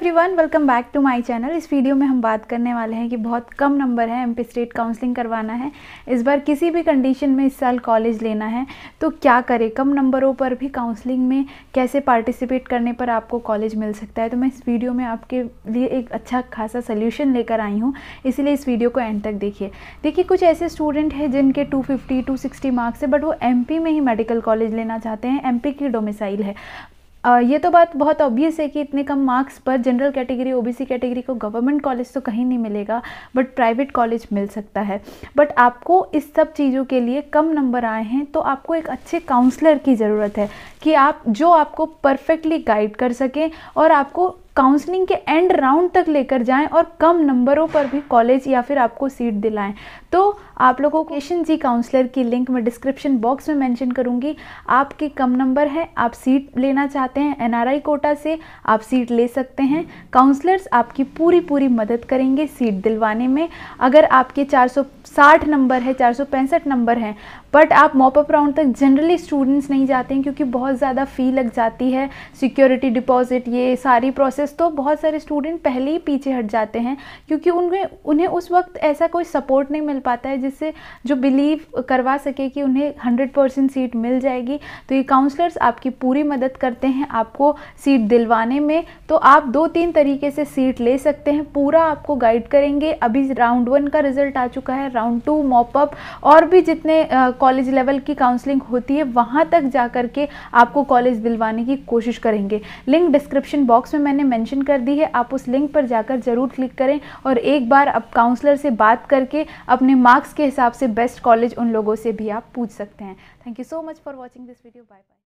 everyone welcome back to my channel इस video में हम बात करने वाले हैं कि बहुत कम नंबर है एमपी स्टेट काउंसलिंग करवाना है इस बार किसी भी कंडीशन में इस साल कॉलेज लेना है तो क्या करें कम नंबरों पर भी काउंसलिंग में कैसे पार्टिसिपेट करने पर आपको कॉलेज मिल सकता है तो मैं इस वीडियो में आपके लिए एक अच्छा खासा सोल्यूशन लेकर आई हूँ इसीलिए इस वीडियो को एंड तक देखिए देखिए कुछ ऐसे स्टूडेंट हैं जिनके टू फिफ्टी मार्क्स है बट वो एम में ही मेडिकल कॉलेज लेना चाहते हैं एम की डोमिसाइल है ये तो बात बहुत ऑब्वियस है कि इतने कम मार्क्स पर जनरल कैटेगरी ओबीसी कैटेगरी को गवर्नमेंट कॉलेज तो कहीं नहीं मिलेगा बट प्राइवेट कॉलेज मिल सकता है बट आपको इस सब चीज़ों के लिए कम नंबर आए हैं तो आपको एक अच्छे काउंसलर की ज़रूरत है कि आप जो आपको परफेक्टली गाइड कर सकें और आपको काउंसलिंग के एंड राउंड तक लेकर जाएं और कम नंबरों पर भी कॉलेज या फिर आपको सीट दिलाएं तो आप लोगों को एशियन जी काउंसलर की लिंक मैं डिस्क्रिप्शन बॉक्स में मेंशन करूंगी आपके कम नंबर हैं आप सीट लेना चाहते हैं एनआरआई कोटा से आप सीट ले सकते हैं काउंसलर्स आपकी पूरी पूरी मदद करेंगे सीट दिलवाने में अगर आपके 460 नंबर है 465 नंबर हैं बट आप मॉपअप राउंड तक जनरली स्टूडेंट्स नहीं जाते हैं क्योंकि बहुत ज़्यादा फ़ी लग जाती है सिक्योरिटी डिपॉजिट ये सारी प्रोसेस वर्सेस तो बहुत सारे स्टूडेंट पहले ही पीछे हट जाते हैं क्योंकि उन्हें उन्हें उस वक्त ऐसा कोई सपोर्ट नहीं मिल पाता है जिससे जो बिलीव करवा सके कि उन्हें हंड्रेड परसेंट सीट मिल जाएगी तो ये काउंसलर्स आपकी पूरी मदद करते हैं आपको सीट दिलवाने में तो आप दो तीन तरीके से सीट ले सकते हैं पूरा आपको गाइड करेंगे अभी राउंड वन का रिजल्ट आ चुका है राउंड टू मॉपअप और भी जितने कॉलेज लेवल की काउंसलिंग होती है वहाँ तक जा करके आपको कॉलेज दिलवाने की कोशिश करेंगे लिंक डिस्क्रिप्शन बॉक्स में मैंने मेंशन कर दी है आप उस लिंक पर जाकर ज़रूर क्लिक करें और एक बार आप काउंसलर से बात करके अपने मार्क्स के हिसाब से बेस्ट कॉलेज उन लोगों से भी आप पूछ सकते हैं thank you so much for watching this video bye bye